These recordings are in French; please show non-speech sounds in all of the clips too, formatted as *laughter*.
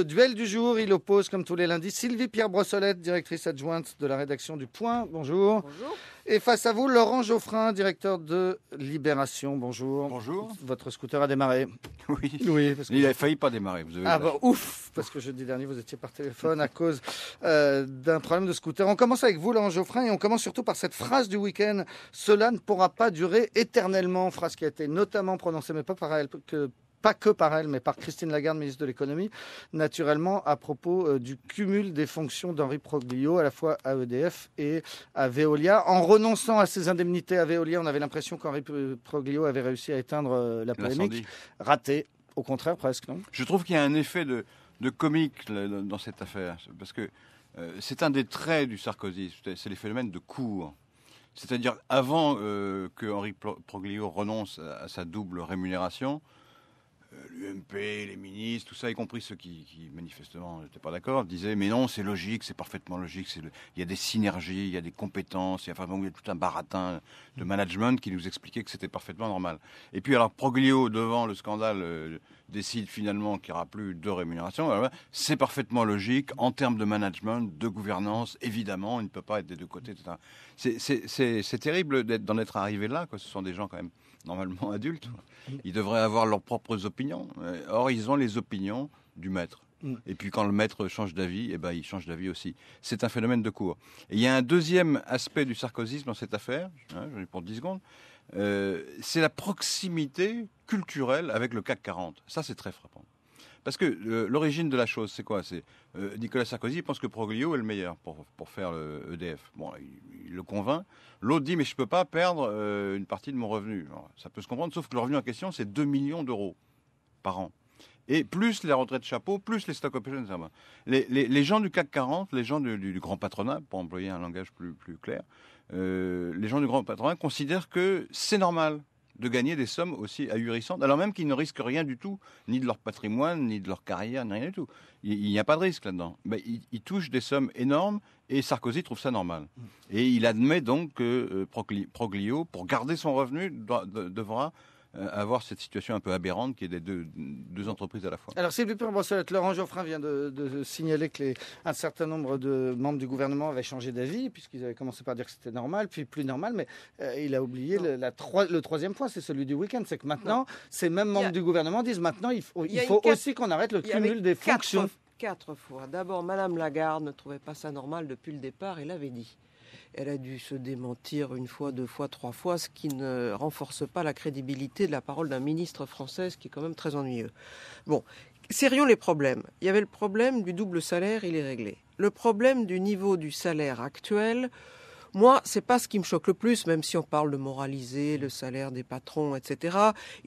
Le duel du jour, il oppose comme tous les lundis Sylvie-Pierre Brossolette, directrice adjointe de la rédaction du Point. Bonjour. Bonjour. Et face à vous, Laurent Geoffrin, directeur de Libération. Bonjour. Bonjour. Votre scooter a démarré. *laughs* Oui. Oui. il a failli pas démarrer. ah bah ouf, parce que jeudi dernier vous étiez par téléphone à cause euh, d'un problème de scooter. On commence avec vous, Laurent Geoffrin, et on commence surtout par cette phrase du week-end. Cela ne pourra pas durer éternellement. Phrase qui a été notamment prononcée, mais pas par elle, que pas que par elle, mais par Christine Lagarde, ministre de l'économie, naturellement à propos euh, du cumul des fonctions d'Henri Proglio, à la fois à EDF et à Veolia. En renonçant à ses indemnités à Veolia, on avait l'impression qu'Henri Proglio avait réussi à éteindre euh, la polémique. Raté, au contraire presque, non Je trouve qu'il y a un effet de, de comique dans cette affaire, parce que euh, c'est un des traits du Sarkozy, c'est les phénomènes de cours. C'est-à-dire, avant que Henri Proglio renonce à sa double rémunération, euh, l'UMP, les ministres, tout ça, y compris ceux qui, manifestement n'étaient pas d'accord, disaient mais non, c'est logique, c'est parfaitement logique, il y a des synergies, il y a des compétences, il enfin, il y a tout un baratin de mm. management qui nous expliquait que c'était parfaitement normal. Et puis alors Proglio, devant le scandale euh, décide finalement qu'il n'y aura plus de rémunération, euh, c'est parfaitement logique. En termes de management, de gouvernance, évidemment, il ne peut pas être des deux côtés, C'est terrible d'en être, arrivé là, ce sont des gens quand même normalement adultes. Ils devraient avoir leurs propres opinions. Euh, or, ils ont les opinions du maître. Mm. Et puis quand le maître change d'avis, eh ben, il change d'avis aussi. C'est un phénomène de cours. il y a un deuxième aspect du sarkozisme dans cette affaire, hein, j'en ai pour 10 secondes, euh, c'est la proximité culturelle avec le CAC 40. Ça, c'est très frappant. Parce que euh, l'origine de la chose, c'est quoi C'est euh, Nicolas Sarkozy pense que Proglio est le meilleur pour, pour faire le EDF. Bon, il, le convainc. L'autre dit mais je peux pas perdre une partie de mon revenu. ça peut se comprendre, sauf que le revenu en question c'est 2 millions d'euros par an et plus les retraites chapeau, plus les stock options. Les, gens du CAC 40, les gens du, grand patronat, pour employer un langage plus, plus clair, euh, les gens du grand patronat considèrent que c'est normal de gagner des sommes aussi ahurissantes, alors même qu'ils ne risquent rien du tout, ni de leur patrimoine, ni de leur carrière, ni rien du tout. Il n'y a pas de risque là-dedans. Mais ben, ils, touchent des sommes énormes et Sarkozy trouve ça normal. Et il admet donc que euh, Proglio, pour garder son revenu, devra euh, avoir cette situation un peu aberrante qui est des deux, entreprises à la fois. Alors, Sylvie Purbrossolette, Laurent Geoffrin vient de, de signaler qu'un certain nombre de membres du gouvernement avaient changé d'avis, puisqu'ils avaient commencé par dire que c'était normal, puis plus normal, mais euh, il a oublié le, la le troisième fois c'est celui du week-end. C'est que maintenant, ces mêmes membres du gouvernement disent maintenant, il faut, il faut aussi qu'on arrête le cumul des fonctions. Quatre fois. D'abord, Madame Lagarde ne trouvait pas ça normal depuis le départ elle l'avait dit. Elle a dû se démentir une fois, deux fois, trois fois, ce qui ne renforce pas la crédibilité de la parole d'un ministre français, qui est quand même très ennuyeux. Bon, serions les problèmes. Il y avait le problème du double salaire, il est réglé. Le problème du niveau du salaire actuel, moi, c'est pas ce qui me choque le plus, même si on parle de moraliser le salaire des patrons, etc.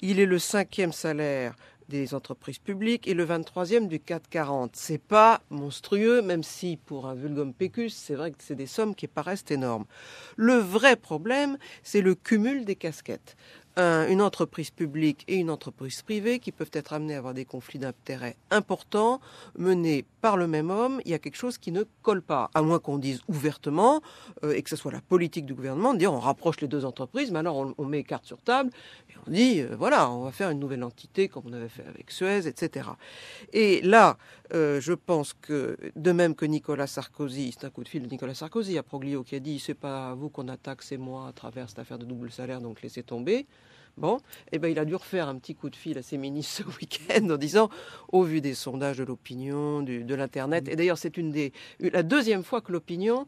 Il est le cinquième salaire des entreprises publiques et le 23e du 440. C'est pas monstrueux, même si pour un vulgum pecus, c'est vrai que c'est des sommes qui paraissent énormes. Le vrai problème, c'est le cumul des casquettes une entreprise publique et une entreprise privée qui peuvent être amenées à avoir des conflits d'intérêts importants menés par le même homme, il y a quelque chose qui ne colle pas, à moins qu'on dise ouvertement, euh, et que ce soit la politique du gouvernement, de dire on rapproche les deux entreprises, mais alors on, met carte sur table, et on dit, euh, voilà, on va faire une nouvelle entité comme on avait fait avec Suez, etc. Et là, euh, je pense que, de même que Nicolas Sarkozy, c'est un coup de fil de Nicolas Sarkozy à Proglio qui a dit, c'est pas vous qu'on attaque, c'est moi à travers cette affaire de double salaire, donc laissez tomber. Bon, eh ben, il a dû refaire un petit coup de fil à ses ministres *laughs* ce week-end en disant, au vu des sondages de l'opinion, de l'Internet, mm. et d'ailleurs c'est une des, la deuxième fois que l'opinion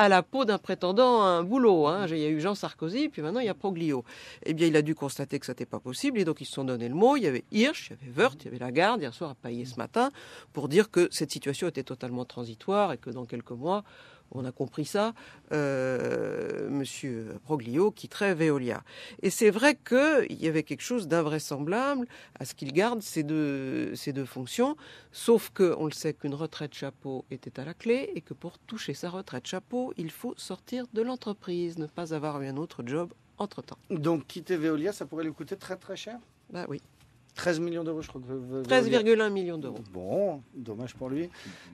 a la peau d'un prétendant à un boulot. Hein. Mm. Il y a eu Jean Sarkozy, puis maintenant il y a Proglio. Eh bien, il a dû constater que ça n'était pas possible, et donc ils se sont donné le mot. Il y avait Hirsch, il y avait Wörth, il y avait Lagarde, hier soir à Paillé ce mm. matin, pour dire que cette situation était totalement transitoire et que dans quelques mois, on a compris ça, euh, monsieur qui quitterait Veolia. Et c'est vrai qu'il y avait quelque chose d'invraisemblable à ce qu'il garde ces deux, fonctions, sauf qu'on le sait qu'une retraite chapeau était à la clé et que pour toucher sa retraite chapeau, il faut sortir de l'entreprise, ne pas avoir eu un autre job entre-temps. Donc quitter Veolia, ça pourrait lui coûter très très cher Bah oui. 13 millions d'euros, je crois que. 13,1 millions d'euros. Bon, dommage pour lui.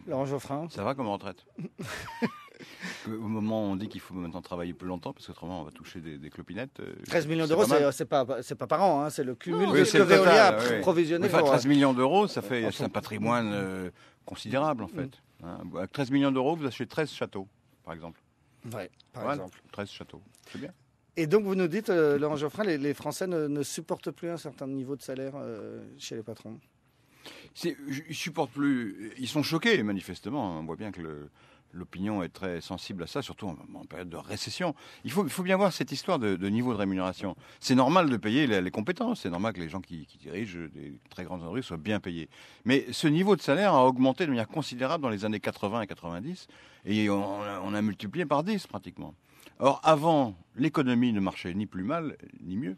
Laurent Geoffrin. Ça va comme retraite *laughs* Au moment où on dit qu'il faut maintenant travailler plus longtemps, parce qu'autrement on va toucher des, clopinettes. 13 euh, millions d'euros, c'est pas, pas, pas par an, hein, c'est le cumul de ce que Veolia a provisionné. Enfin, 13 euh, millions d'euros, ça fait un patrimoine euh, considérable en fait. Mm. Hein. avec 13 millions d'euros, vous achetez 13 châteaux, par exemple. Vrai, par exemple. 13 châteaux, c'est bien. Et donc vous nous dites, Laurent Geoffrin, les, Français ne, supportent plus un certain niveau de salaire chez les patrons. Ils supportent plus. Ils sont choqués, manifestement. Hein. On voit bien que le, l'opinion est très sensible à ça, surtout en, période de récession. Il faut, bien voir cette histoire de, niveau de rémunération. C'est normal de payer les, compétences, c'est normal que les gens qui, dirigent des très grandes entreprises soient bien payés. Mais ce niveau de salaire a augmenté de manière considérable dans les années 80 et 90, et on, a multiplié par 10 pratiquement. Or, avant, l'économie ne marchait ni plus mal, ni mieux.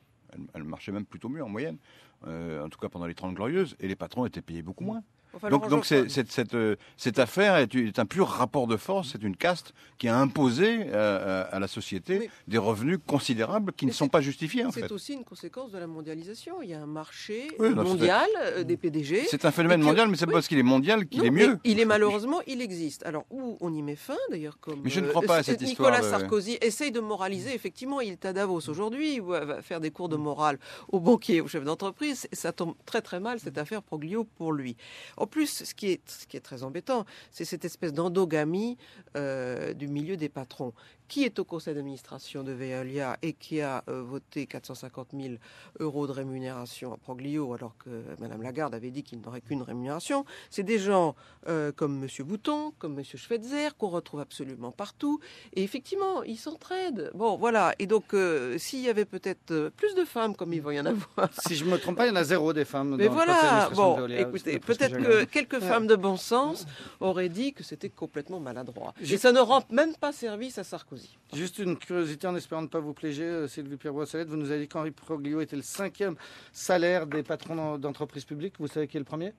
Elle, marchait même plutôt mieux en moyenne, euh, en tout cas pendant les 30 glorieuses, et les patrons étaient payés beaucoup moins donc, donc cette, euh, cette, affaire est, est, un pur rapport de force, c'est une caste qui a imposé euh, euh, à la société des revenus considérables qui ne sont pas justifiés. En c'est aussi une conséquence de la mondialisation. Il y a un marché mondial des PDG. C'est un phénomène mondial, mais c'est pas parce qu'il est mondial qu'il est mieux. Il est malheureusement, il existe. Alors où on y met fin d'ailleurs, comme mais je ne crois pas à cette Nicolas histoire Nicolas Sarkozy essaye de moraliser. Effectivement, il est à Davos aujourd'hui, il va faire des cours de morale aux banquiers, aux chefs d'entreprise. Ça tombe très très mal cette affaire Proglio pour lui. En plus, ce qui est, très embêtant, c'est cette espèce d'endogamie euh, du milieu des patrons qui est au conseil d'administration de Veolia et qui a euh, voté 450 000 euros de rémunération à Proglio, alors que Mme Lagarde avait dit qu'il n'aurait qu'une rémunération, c'est des gens euh, comme M. Bouton, comme M. Schweitzer, qu'on retrouve absolument partout. Et effectivement, ils s'entraident. Bon, voilà. Et donc, euh, s'il y avait peut-être plus de femmes, comme il va y en avoir. Si je ne me trompe pas, il y en a zéro des femmes. Mais voilà. de Veolia, écoutez, peut-être que, quelques femmes de bon sens auraient dit que c'était complètement maladroit. Et ça ne rend même pas service à Sarkozy. Juste une curiosité en espérant ne pas vous pléger, euh, Sylvie Pierre-Boissalette. Vous nous avez dit qu'Henri Proglio était le cinquième salaire des patrons d'entreprises publiques. Vous savez qui est le premier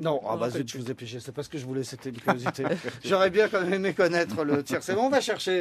non, ah, bah, je vous ai piégé. C'est parce que je voulais, c'était une curiosité. *laughs* J'aurais bien quand même aimé connaître le tiers. C'est bon, on va chercher.